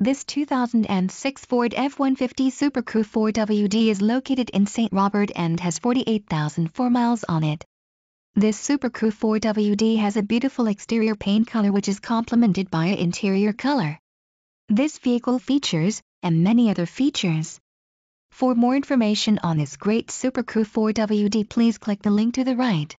This 2006 Ford F-150 Supercrew 4WD is located in St. Robert and has 48,004 miles on it. This Supercrew 4WD has a beautiful exterior paint color which is complemented by an interior color. This vehicle features, and many other features. For more information on this great Supercrew 4WD please click the link to the right.